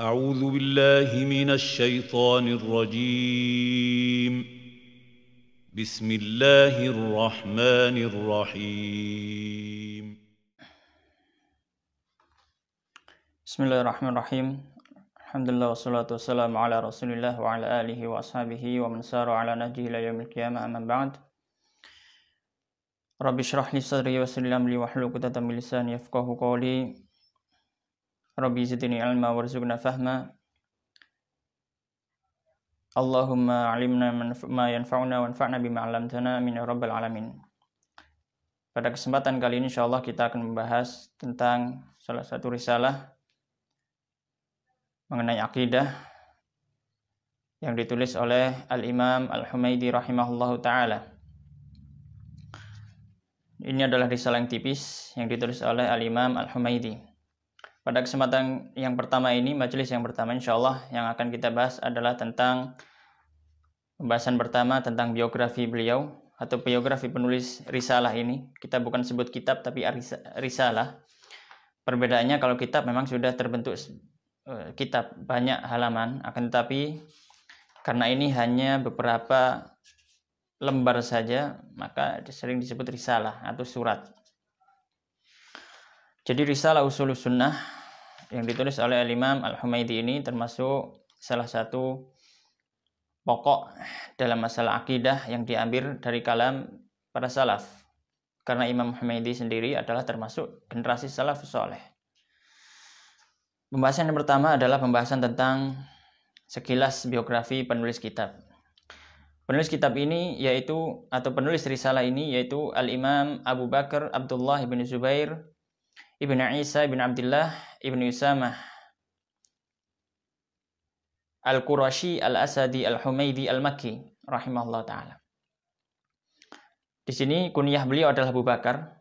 أعوذ بالله من الشيطان الرجيم بسم الله الرحمن الرحيم بسم الله الرحمن الرحيم الحمد لله والصلاة والسلام على رسول الله وعلى آله وأصحابه ومن سار على نهجه إلى يوم القيامة أما بعد رب اشرح لي صدري ويسر لي أمري واحلل عقدة من لساني يفقه قولي Rabbi zidni ilma warzuqna fahma Allahumma alimna ma yanfa'una wanfa'na bima 'allamtana min rabbil alamin. Pada kesempatan kali ini insyaallah kita akan membahas tentang salah satu risalah mengenai akidah yang ditulis oleh Al-Imam Al-Humaidi rahimahullahu taala. Ini adalah risalah yang tipis yang ditulis oleh Al-Imam Al-Humaidi. Pada kesempatan yang pertama ini, majelis yang pertama insya Allah yang akan kita bahas adalah tentang pembahasan pertama tentang biografi beliau atau biografi penulis risalah ini. Kita bukan sebut kitab tapi risalah. Perbedaannya kalau kitab memang sudah terbentuk e, kitab banyak halaman, akan tetapi karena ini hanya beberapa lembar saja, maka sering disebut risalah atau surat. Jadi risalah usul sunnah yang ditulis oleh Al Imam Al-Humaidi ini termasuk salah satu pokok dalam masalah akidah yang diambil dari kalam para salaf. Karena Imam Humaidi sendiri adalah termasuk generasi salaf soleh. Pembahasan yang pertama adalah pembahasan tentang sekilas biografi penulis kitab. Penulis kitab ini yaitu atau penulis risalah ini yaitu Al-Imam Abu Bakar Abdullah bin Zubair Ibnu Isa bin Abdullah Ibnu Usamah Al-Qurashi Al-Asadi Al-Humaidi Al-Makki rahimahullah taala. Di sini kunyah beliau adalah Abu Bakar.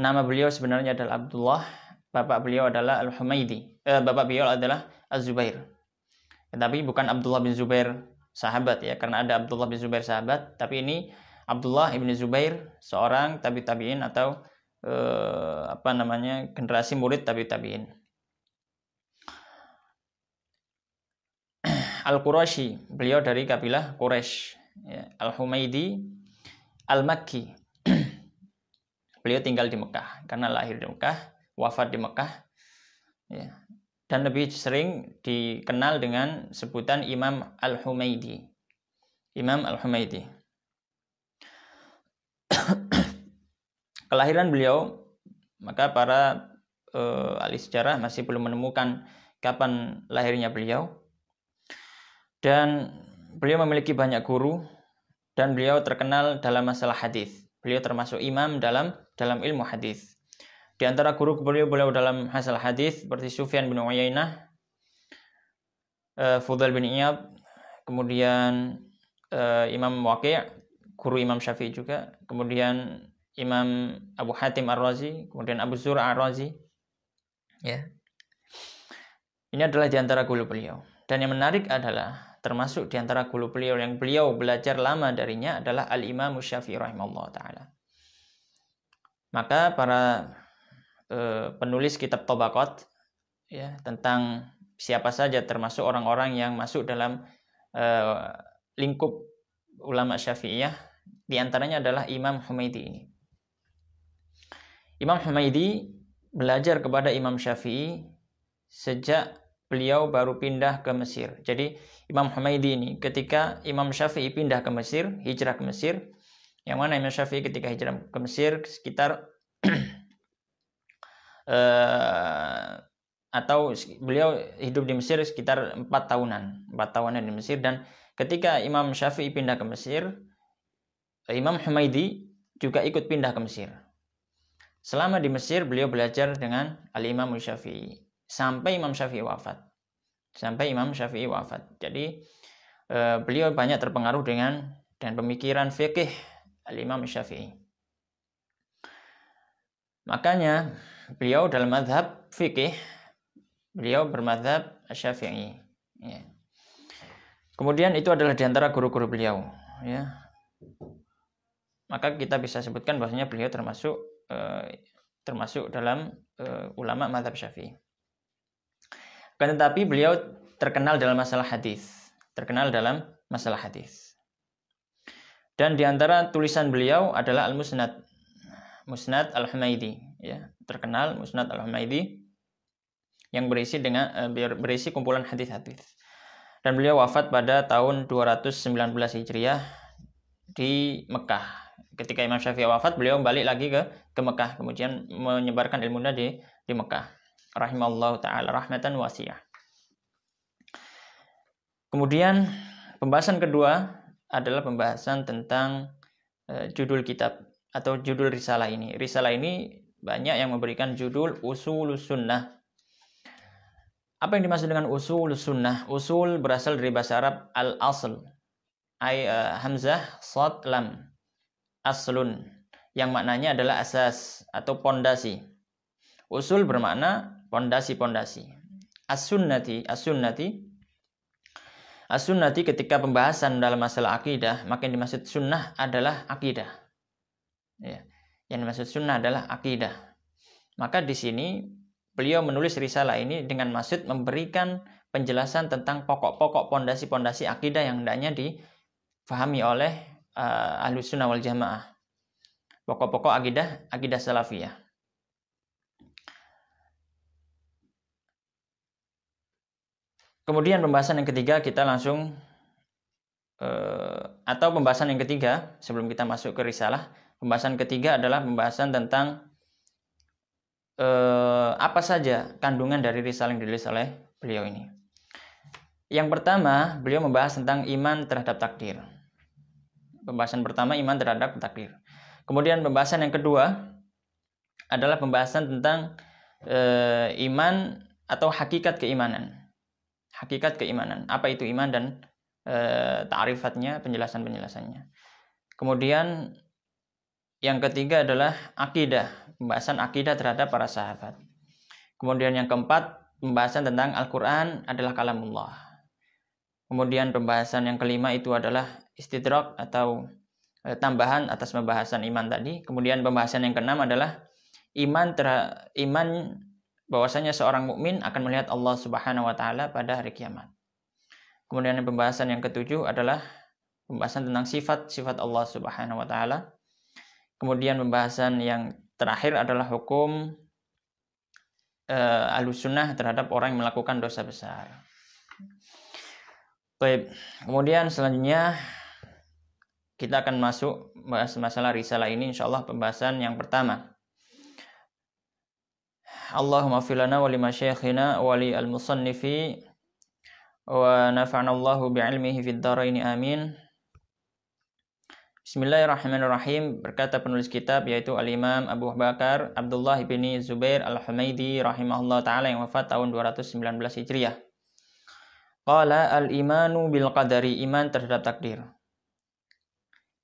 Nama beliau sebenarnya adalah Abdullah, bapak beliau adalah Al-Humaidi. Eh, bapak beliau adalah Az-Zubair. Tetapi bukan Abdullah bin Zubair sahabat ya, karena ada Abdullah bin Zubair sahabat, tapi ini Abdullah ibn Zubair seorang tabi tabiin atau eh, apa namanya generasi murid tabi tabiin al qurashi beliau dari kabilah Quraisy ya. al humaidi al makki beliau tinggal di Mekah karena lahir di Mekah wafat di Mekah ya, dan lebih sering dikenal dengan sebutan Imam al humaidi Imam al humaidi kelahiran beliau, maka para eh, ahli sejarah masih belum menemukan kapan lahirnya beliau. Dan beliau memiliki banyak guru dan beliau terkenal dalam masalah hadis. Beliau termasuk imam dalam dalam ilmu hadis. Di antara guru beliau beliau dalam masalah hadis seperti Sufyan bin Uyainah, eh, Fudail bin iyab, kemudian eh, Imam Waqi', guru Imam Syafi'i juga, kemudian Imam Abu Hatim Ar-Razi, kemudian Abu Zur Ar-Razi. Ya. Ini adalah di antara guru beliau. Dan yang menarik adalah termasuk di antara guru beliau yang beliau belajar lama darinya adalah Al-Imam Syafi'i rahimahullah taala. Maka para e, penulis kitab Tobakot ya tentang siapa saja termasuk orang-orang yang masuk dalam e, lingkup ulama Syafi'iyah di antaranya adalah Imam Humaidi ini. Imam Humaidi belajar kepada Imam Syafi'i sejak beliau baru pindah ke Mesir. Jadi Imam Humaidi ini ketika Imam Syafi'i pindah ke Mesir, hijrah ke Mesir, yang mana Imam Syafi'i ketika hijrah ke Mesir sekitar uh, atau beliau hidup di Mesir sekitar empat tahunan, empat tahunan di Mesir dan ketika Imam Syafi'i pindah ke Mesir, Imam Humaidi juga ikut pindah ke Mesir. Selama di Mesir, beliau belajar dengan Al-Imam Syafi'i sampai Imam Syafi'i wafat. Sampai Imam Syafi'i wafat. Jadi eh, beliau banyak terpengaruh dengan dan pemikiran fikih Al-Imam Syafi'i. Makanya beliau dalam Mazhab fikih beliau bermazhab Syafi'i. Ya. Kemudian itu adalah diantara guru-guru beliau. Ya. Maka kita bisa sebutkan bahwasanya beliau termasuk Eh, termasuk dalam uh, ulama madhab syafi'i. Kan tetapi beliau terkenal dalam masalah hadis, terkenal dalam masalah hadis. Dan di antara tulisan beliau adalah Al-Musnad, Musnad Al-Humaidi, ya, terkenal Musnad Al-Humaidi yang berisi dengan eh, berisi kumpulan hadis-hadis. Dan beliau wafat pada tahun 219 Hijriah di Mekah. Ketika Imam Syafi'i wafat, beliau balik lagi ke ke Mekah kemudian menyebarkan ilmu di di Mekah rahimallahu taala rahmatan wasiah kemudian pembahasan kedua adalah pembahasan tentang uh, judul kitab atau judul risalah ini risalah ini banyak yang memberikan judul usul sunnah apa yang dimaksud dengan usul sunnah? Usul berasal dari bahasa Arab al-asl. Ay, uh, e, hamzah, sad, lam. Aslun yang maknanya adalah asas atau pondasi. Usul bermakna pondasi-pondasi. As-sunnati, as-sunnati. As-sunnati ketika pembahasan dalam masalah akidah, makin yang dimaksud sunnah adalah akidah. Ya. Yang dimaksud sunnah adalah akidah. Maka di sini beliau menulis risalah ini dengan maksud memberikan penjelasan tentang pokok-pokok pondasi-pondasi akidah yang hendaknya difahami oleh uh, eh, ahlu sunnah wal jamaah pokok-pokok akidah akidah salafiyah. Kemudian pembahasan yang ketiga kita langsung eh, atau pembahasan yang ketiga sebelum kita masuk ke risalah, pembahasan ketiga adalah pembahasan tentang eh, apa saja kandungan dari risalah yang dirilis oleh beliau ini. Yang pertama, beliau membahas tentang iman terhadap takdir. Pembahasan pertama iman terhadap takdir. Kemudian pembahasan yang kedua adalah pembahasan tentang e, iman atau hakikat keimanan. Hakikat keimanan, apa itu iman dan e, ta'rifatnya, penjelasan-penjelasannya. Kemudian yang ketiga adalah akidah, pembahasan akidah terhadap para sahabat. Kemudian yang keempat, pembahasan tentang Al-Quran adalah kalamullah. Kemudian pembahasan yang kelima itu adalah istidrak atau Eh, tambahan atas pembahasan iman tadi. Kemudian pembahasan yang keenam adalah iman ter iman bahwasanya seorang mukmin akan melihat Allah Subhanahu wa taala pada hari kiamat. Kemudian pembahasan yang ketujuh adalah pembahasan tentang sifat-sifat Allah Subhanahu wa taala. Kemudian pembahasan yang terakhir adalah hukum uh, eh, alusunah terhadap orang yang melakukan dosa besar. Baik, kemudian selanjutnya kita akan masuk bahas masalah risalah ini insya Allah pembahasan yang pertama. Allahumma filana wa lima syekhina wa li al-musannifi wa nafa'na Allahu bi ilmihi fid daraini amin. Bismillahirrahmanirrahim berkata penulis kitab yaitu Al-Imam Abu Bakar Abdullah bin Zubair Al-Humaidi rahimahullah taala yang wafat tahun 219 Hijriah. Qala al-imanu bil qadari iman terhadap takdir.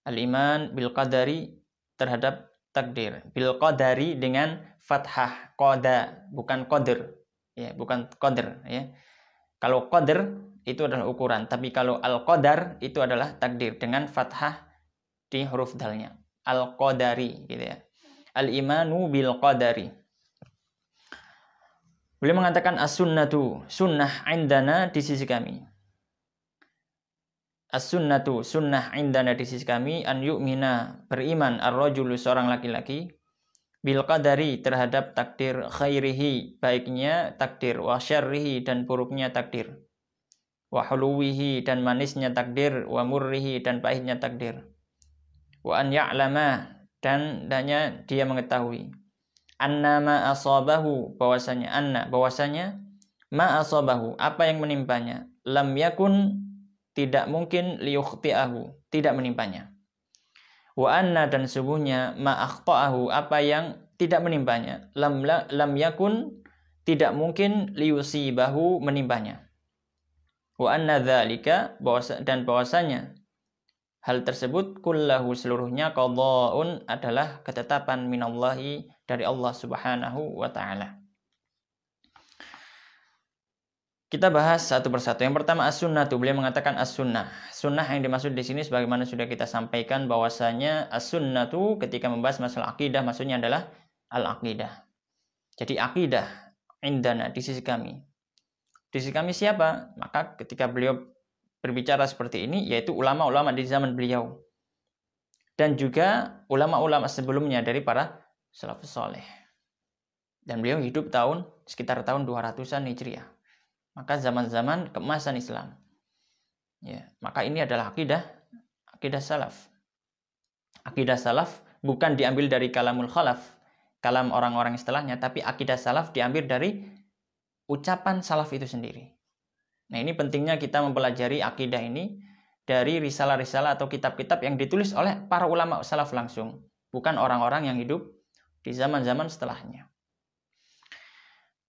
Al-iman bil qadari terhadap takdir. Bil qadari dengan fathah qada bukan qadir. Ya, bukan qadir ya. Kalau qadir itu adalah ukuran, tapi kalau al-qadar itu adalah takdir dengan fathah di huruf dalnya. Al-qadari gitu ya. Al-imanu bil qadari. Beliau mengatakan as-sunnatu sunnah indana di sisi kami. As-sunnatu sunnah indana di sisi kami an yu'mina beriman ar-rajulu seorang laki-laki bil qadari terhadap takdir khairihi baiknya takdir wa syarrihi dan buruknya takdir wa huluwihi dan manisnya takdir wa murrihi dan pahitnya takdir wa an ya'lama dan danya dia mengetahui annama asabahu bahwasanya anna bahwasanya ma asabahu apa yang menimpanya lam yakun tidak mungkin liukhti'ahu, tidak menimpanya. Wa anna dan sungguhnya ma'akhta'ahu apa yang tidak menimpanya. Lam, la, lam yakun tidak mungkin liusibahu menimpanya. Wa anna dhalika dan bahwasanya hal tersebut kullahu seluruhnya qadha'un adalah ketetapan minallahi dari Allah Subhanahu wa taala. Kita bahas satu persatu. Yang pertama as-sunnah tuh beliau mengatakan as-sunnah. Sunnah yang dimaksud di sini sebagaimana sudah kita sampaikan bahwasanya as-sunnah tuh ketika membahas masalah akidah maksudnya adalah al-aqidah. Jadi akidah indana di sisi kami. Di sisi kami siapa? Maka ketika beliau berbicara seperti ini yaitu ulama-ulama di zaman beliau dan juga ulama-ulama sebelumnya dari para salafus soleh. Dan beliau hidup tahun sekitar tahun 200-an Hijriah maka zaman-zaman kemasan Islam. Ya, maka ini adalah akidah akidah salaf. Akidah salaf bukan diambil dari kalamul khalaf, kalam orang-orang setelahnya, tapi akidah salaf diambil dari ucapan salaf itu sendiri. Nah, ini pentingnya kita mempelajari akidah ini dari risalah-risalah atau kitab-kitab yang ditulis oleh para ulama salaf langsung, bukan orang-orang yang hidup di zaman-zaman setelahnya.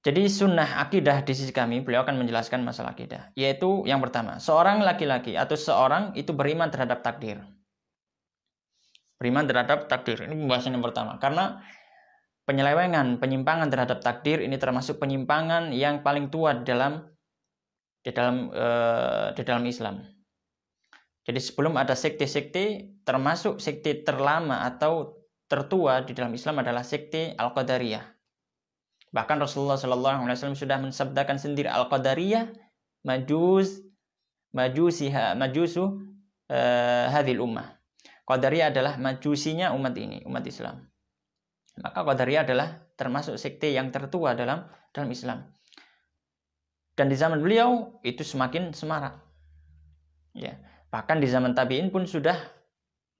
Jadi sunnah akidah di sisi kami, beliau akan menjelaskan masalah akidah. Yaitu yang pertama, seorang laki-laki atau seorang itu beriman terhadap takdir. Beriman terhadap takdir, ini pembahasan yang pertama. Karena penyelewengan, penyimpangan terhadap takdir ini termasuk penyimpangan yang paling tua di dalam di dalam uh, di dalam Islam. Jadi sebelum ada sekte-sekte, termasuk sekte terlama atau tertua di dalam Islam adalah sekte Al-Qadariyah Bahkan Rasulullah Shallallahu Alaihi Wasallam sudah mensabdakan sendiri al qadariyah majus majusiha majusu uh, eh, hadil ummah. Qadariyah adalah majusinya umat ini, umat Islam. Maka Qadariyah adalah termasuk sekte yang tertua dalam dalam Islam. Dan di zaman beliau itu semakin semarak. Ya, bahkan di zaman tabiin pun sudah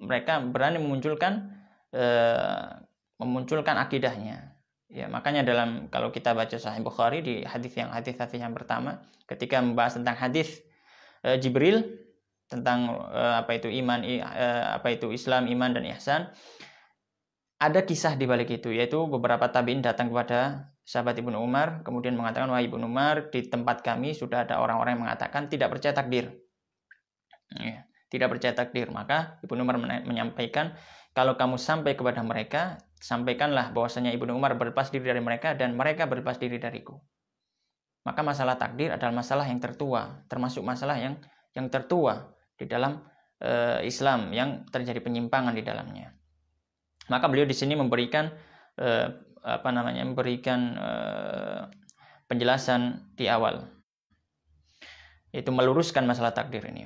mereka berani memunculkan uh, memunculkan akidahnya Ya, makanya dalam kalau kita baca Sahih Bukhari di hadis yang hadis hadis yang pertama ketika membahas tentang hadis e, Jibril tentang e, apa itu iman e, apa itu Islam, iman dan ihsan ada kisah di balik itu yaitu beberapa tabiin datang kepada sahabat Ibnu Umar kemudian mengatakan wahai Ibnu Umar di tempat kami sudah ada orang-orang yang mengatakan tidak percaya takdir. Ya, tidak percaya takdir, maka Ibnu Umar menyampaikan kalau kamu sampai kepada mereka, sampaikanlah bahwasanya Ibnu Umar berlepas diri dari mereka dan mereka berlepas diri dariku. Maka masalah takdir adalah masalah yang tertua, termasuk masalah yang yang tertua di dalam e, Islam yang terjadi penyimpangan di dalamnya. Maka beliau di sini memberikan e, apa namanya? memberikan e, penjelasan di awal yaitu meluruskan masalah takdir ini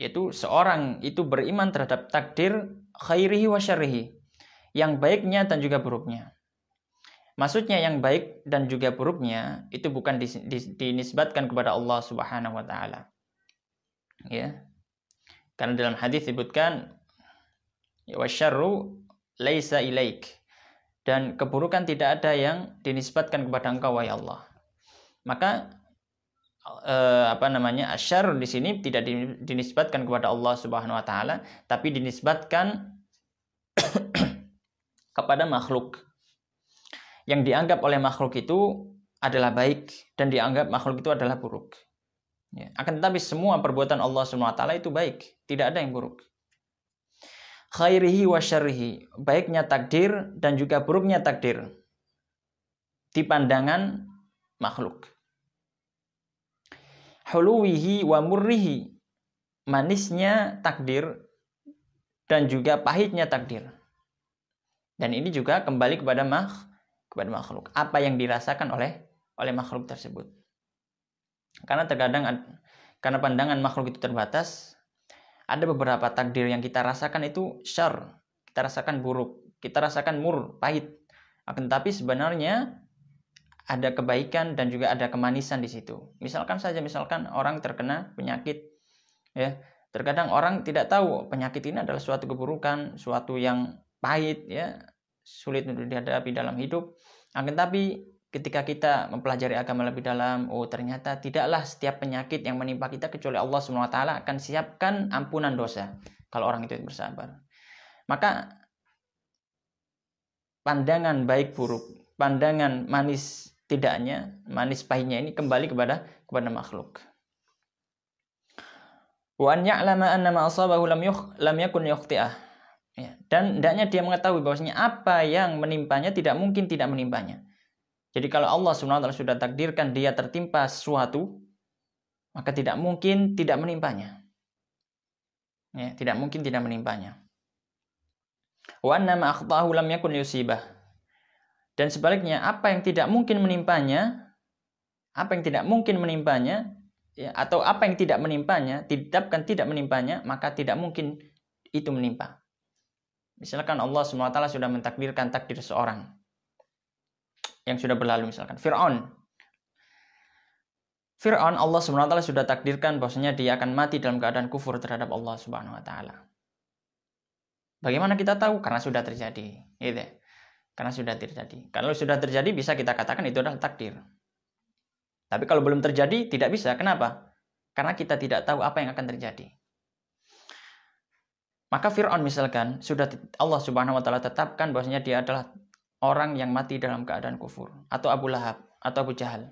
yaitu seorang itu beriman terhadap takdir khairihi wa syarihi. yang baiknya dan juga buruknya. Maksudnya yang baik dan juga buruknya itu bukan dinisbatkan kepada Allah Subhanahu wa taala. Ya. Karena dalam hadis disebutkan ya wasyarru laisa ilaik dan keburukan tidak ada yang dinisbatkan kepada engkau wahai Allah. Maka eh, apa namanya asyar di sini tidak dinisbatkan kepada Allah Subhanahu wa taala tapi dinisbatkan kepada makhluk. Yang dianggap oleh makhluk itu adalah baik dan dianggap makhluk itu adalah buruk. Ya. Akan tetapi semua perbuatan Allah Subhanahu wa taala itu baik, tidak ada yang buruk. Khairihi wa syarihi, baiknya takdir dan juga buruknya takdir di pandangan makhluk huluwihi wa murrihi manisnya takdir dan juga pahitnya takdir dan ini juga kembali kepada makh kepada makhluk apa yang dirasakan oleh oleh makhluk tersebut karena terkadang karena pandangan makhluk itu terbatas ada beberapa takdir yang kita rasakan itu syar kita rasakan buruk kita rasakan mur pahit akan tetapi sebenarnya ada kebaikan dan juga ada kemanisan di situ. Misalkan saja misalkan orang terkena penyakit ya, terkadang orang tidak tahu penyakit ini adalah suatu keburukan, suatu yang pahit ya, sulit untuk dihadapi dalam hidup. Akan tapi ketika kita mempelajari agama lebih dalam, oh ternyata tidaklah setiap penyakit yang menimpa kita kecuali Allah swt akan siapkan ampunan dosa kalau orang itu bersabar. Maka pandangan baik buruk, pandangan manis tidaknya manis pahitnya ini kembali kepada kepada makhluk. Wa ya'lama anna ma asabahu lam yukh lam yakun yukhti'ah. Ya, dan tidaknya dia mengetahui bahwasanya apa yang menimpanya tidak mungkin tidak menimpanya. Jadi kalau Allah SWT sudah takdirkan dia tertimpa sesuatu, maka tidak mungkin tidak menimpanya. Ya, tidak mungkin tidak menimpanya. Wa anna ma lam yakun yusibah dan sebaliknya, apa yang tidak mungkin menimpanya, apa yang tidak mungkin menimpanya, ya, atau apa yang tidak menimpanya, tidakkan tidak menimpanya, maka tidak mungkin itu menimpa. Misalkan Allah SWT sudah mentakdirkan takdir seorang yang sudah berlalu misalkan. Fir'aun. Fir'aun Allah SWT sudah takdirkan bahwasanya dia akan mati dalam keadaan kufur terhadap Allah swt Bagaimana kita tahu? Karena sudah terjadi. Gitu. Ya. Karena sudah terjadi. Kalau sudah terjadi bisa kita katakan itu adalah takdir. Tapi kalau belum terjadi tidak bisa. Kenapa? Karena kita tidak tahu apa yang akan terjadi. Maka Fir'aun misalkan sudah Allah Subhanahu wa taala tetapkan bahwasanya dia adalah orang yang mati dalam keadaan kufur atau Abu Lahab atau Abu Jahal.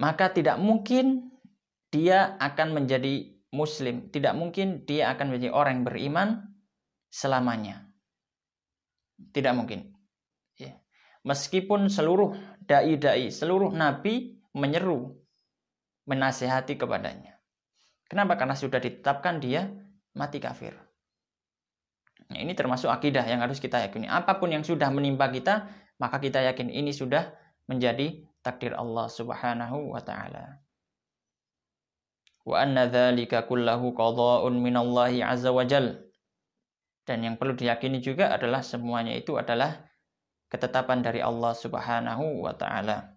Maka tidak mungkin dia akan menjadi muslim, tidak mungkin dia akan menjadi orang yang beriman selamanya. Tidak mungkin. Ya. Meskipun seluruh dai-dai, seluruh nabi menyeru, menasehati kepadanya. Kenapa? Karena sudah ditetapkan dia mati kafir. Nah, ini termasuk akidah yang harus kita yakini. Apapun yang sudah menimpa kita, maka kita yakin ini sudah menjadi takdir Allah Subhanahu wa taala. Wa anna dzalika kullahu qada'un minallahi azza wa jal. Dan yang perlu diyakini juga adalah semuanya itu adalah ketetapan dari Allah Subhanahu wa taala.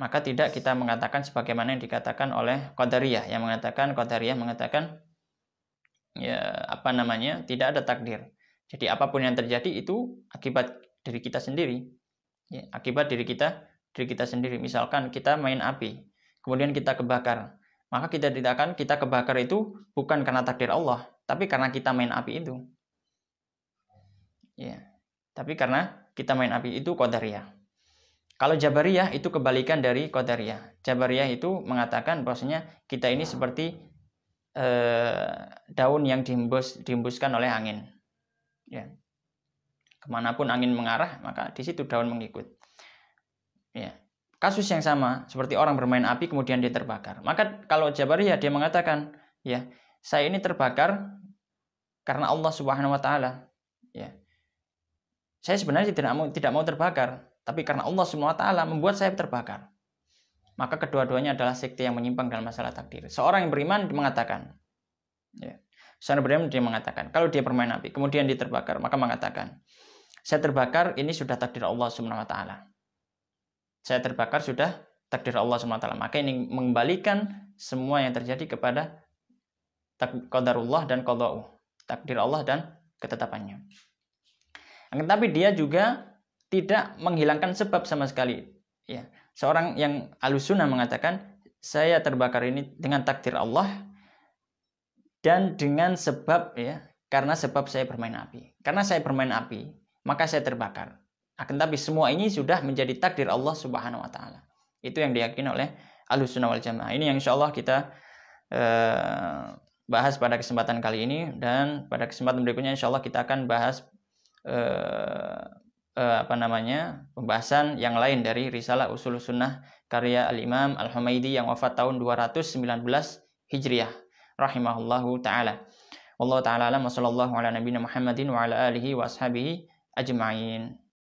Maka tidak kita mengatakan sebagaimana yang dikatakan oleh Qadariyah yang mengatakan Qadariyah mengatakan ya apa namanya? tidak ada takdir. Jadi apapun yang terjadi itu akibat diri kita sendiri. Ya, akibat diri kita diri kita sendiri. Misalkan kita main api, kemudian kita kebakar. Maka kita tidak akan kita kebakar itu bukan karena takdir Allah, tapi karena kita main api itu ya tapi karena kita main api itu qadariyah kalau jabariyah itu kebalikan dari qadariyah jabariyah itu mengatakan bahwasanya kita ini seperti eh, daun yang dihembus dihembuskan oleh angin ya kemanapun angin mengarah maka di situ daun mengikut ya kasus yang sama seperti orang bermain api kemudian dia terbakar maka kalau jabariyah dia mengatakan ya saya ini terbakar karena Allah Subhanahu wa taala ya saya sebenarnya tidak mau tidak mau terbakar tapi karena Allah Subhanahu wa taala membuat saya terbakar maka kedua-duanya adalah sekte yang menyimpang dalam masalah takdir seorang yang beriman mengatakan ya seorang beriman dia mengatakan kalau dia bermain api kemudian dia terbakar maka mengatakan saya terbakar ini sudah takdir Allah Subhanahu wa taala saya terbakar sudah takdir Allah Subhanahu Wa Taala. Maka ini mengembalikan semua yang terjadi kepada qadarullah dan qada'u takdir Allah dan ketetapannya. Tetapi dia juga tidak menghilangkan sebab sama sekali. Ya, seorang yang alusuna mengatakan saya terbakar ini dengan takdir Allah dan dengan sebab ya karena sebab saya bermain api. Karena saya bermain api, maka saya terbakar. Akan tapi semua ini sudah menjadi takdir Allah Subhanahu wa taala. Itu yang diyakini oleh alusuna wal Jamaah. Ini yang insya Allah kita eh, bahas pada kesempatan kali ini dan pada kesempatan berikutnya insya Allah kita akan bahas eh, eh, apa namanya pembahasan yang lain dari risalah usul sunnah karya al Imam al Humaidi yang wafat tahun 219 hijriah rahimahullahu taala. Allah taala wa sallallahu ala nabiyina Muhammadin wa ala alihi wa ashabihi ajma'in.